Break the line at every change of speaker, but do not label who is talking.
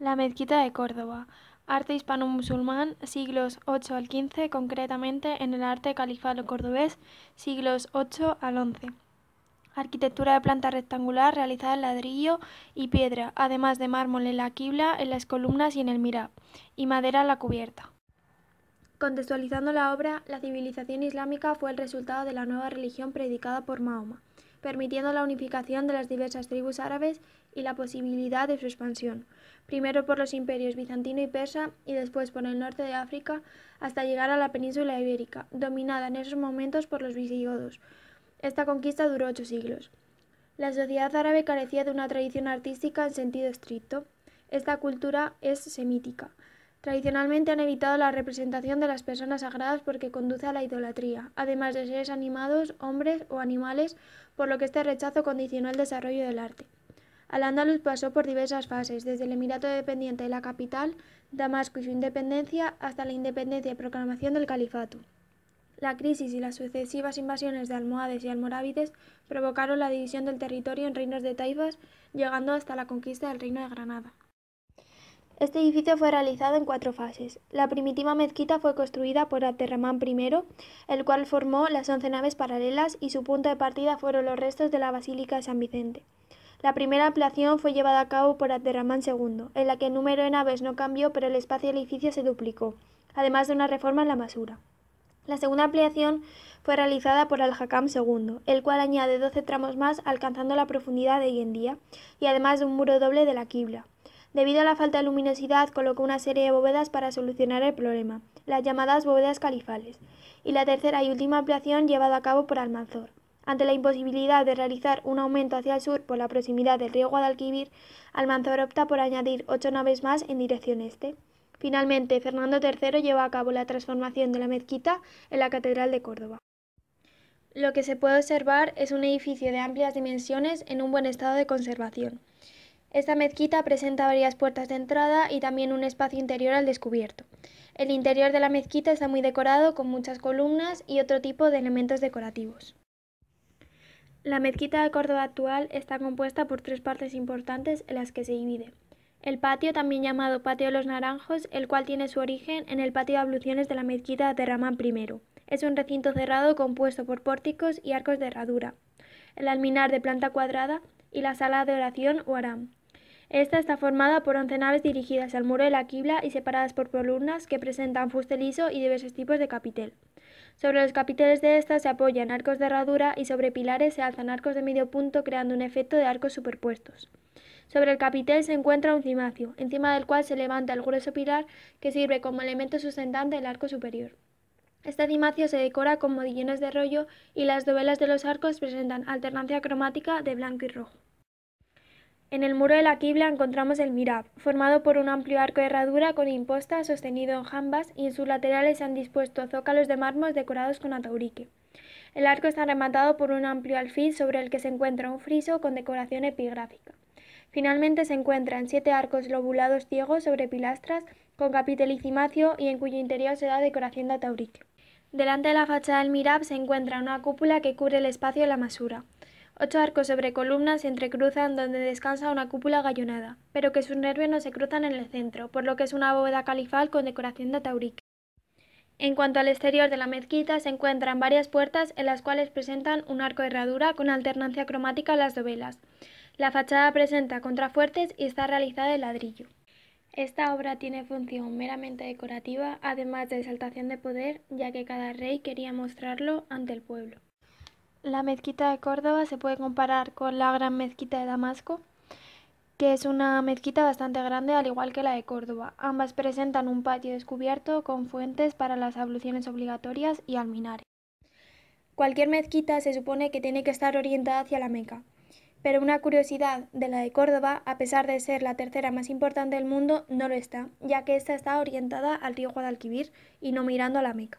La Mezquita de Córdoba. Arte hispano-musulmán, siglos 8 al 15, concretamente en el arte califalo cordobés, siglos 8 al 11. Arquitectura de planta rectangular realizada en ladrillo y piedra, además de mármol en la quibla, en las columnas y en el mirab, y madera en la cubierta. Contextualizando la obra, la civilización islámica fue el resultado de la nueva religión predicada por Mahoma permitiendo la unificación de las diversas tribus árabes y la posibilidad de su expansión, primero por los imperios bizantino y persa y después por el norte de África hasta llegar a la península ibérica, dominada en esos momentos por los visigodos. Esta conquista duró ocho siglos. La sociedad árabe carecía de una tradición artística en sentido estricto. Esta cultura es semítica, Tradicionalmente han evitado la representación de las personas sagradas porque conduce a la idolatría, además de seres animados, hombres o animales, por lo que este rechazo condicionó el desarrollo del arte. al Andalus pasó por diversas fases, desde el Emirato dependiente de la capital, Damasco y su independencia, hasta la independencia y proclamación del califato. La crisis y las sucesivas invasiones de almohades y almorávides provocaron la división del territorio en reinos de taifas, llegando hasta la conquista del reino de Granada. Este edificio fue realizado en cuatro fases. La primitiva mezquita fue construida por Abderramán I, el cual formó las once naves paralelas y su punto de partida fueron los restos de la Basílica de San Vicente. La primera ampliación fue llevada a cabo por Abderramán II, en la que el número de naves no cambió, pero el espacio del edificio se duplicó, además de una reforma en la masura. La segunda ampliación fue realizada por Al-Hakam II, el cual añade 12 tramos más, alcanzando la profundidad de hoy en día, y además de un muro doble de la quibla. Debido a la falta de luminosidad, colocó una serie de bóvedas para solucionar el problema, las llamadas bóvedas califales, y la tercera y última ampliación llevada a cabo por Almanzor. Ante la imposibilidad de realizar un aumento hacia el sur por la proximidad del río Guadalquivir, Almanzor opta por añadir ocho naves más en dirección este. Finalmente, Fernando III llevó a cabo la transformación de la mezquita en la Catedral de Córdoba. Lo que se puede observar es un edificio de amplias dimensiones en un buen estado de conservación. Esta mezquita presenta varias puertas de entrada y también un espacio interior al descubierto. El interior de la mezquita está muy decorado con muchas columnas y otro tipo de elementos decorativos. La mezquita de Córdoba actual está compuesta por tres partes importantes en las que se divide. El patio, también llamado Patio de los Naranjos, el cual tiene su origen en el patio de abluciones de la mezquita de Ramán I. Es un recinto cerrado compuesto por pórticos y arcos de herradura. El alminar de planta cuadrada y la sala de oración o aram esta está formada por 11 naves dirigidas al muro de la quibla y separadas por columnas que presentan fuste liso y diversos tipos de capitel. Sobre los capiteles de esta se apoyan arcos de herradura y sobre pilares se alzan arcos de medio punto creando un efecto de arcos superpuestos. Sobre el capitel se encuentra un cimacio, encima del cual se levanta el grueso pilar que sirve como elemento sustentante del arco superior. Este cimacio se decora con modillones de rollo y las dovelas de los arcos presentan alternancia cromática de blanco y rojo. En el muro de la quibla encontramos el mirab, formado por un amplio arco de herradura con imposta sostenido en jambas y en sus laterales se han dispuesto zócalos de mármol decorados con ataurique. El arco está rematado por un amplio alfil sobre el que se encuentra un friso con decoración epigráfica. Finalmente se encuentran siete arcos lobulados ciegos sobre pilastras con capitel y cimacio y en cuyo interior se da decoración de ataurique. Delante de la fachada del mirab se encuentra una cúpula que cubre el espacio de la masura. Ocho arcos sobre columnas se entrecruzan donde descansa una cúpula gallonada, pero que sus nervios no se cruzan en el centro, por lo que es una bóveda califal con decoración de taurique. En cuanto al exterior de la mezquita, se encuentran varias puertas en las cuales presentan un arco de herradura con alternancia cromática a las dovelas. La fachada presenta contrafuertes y está realizada de ladrillo. Esta obra tiene función meramente decorativa, además de exaltación de poder, ya que cada rey quería mostrarlo ante el pueblo. La mezquita de Córdoba se puede comparar con la gran mezquita de Damasco, que es una mezquita bastante grande al igual que la de Córdoba. Ambas presentan un patio descubierto con fuentes para las abluciones obligatorias y alminares. Cualquier mezquita se supone que tiene que estar orientada hacia la Meca, pero una curiosidad de la de Córdoba, a pesar de ser la tercera más importante del mundo, no lo está, ya que esta está orientada al río Guadalquivir y no mirando a la Meca.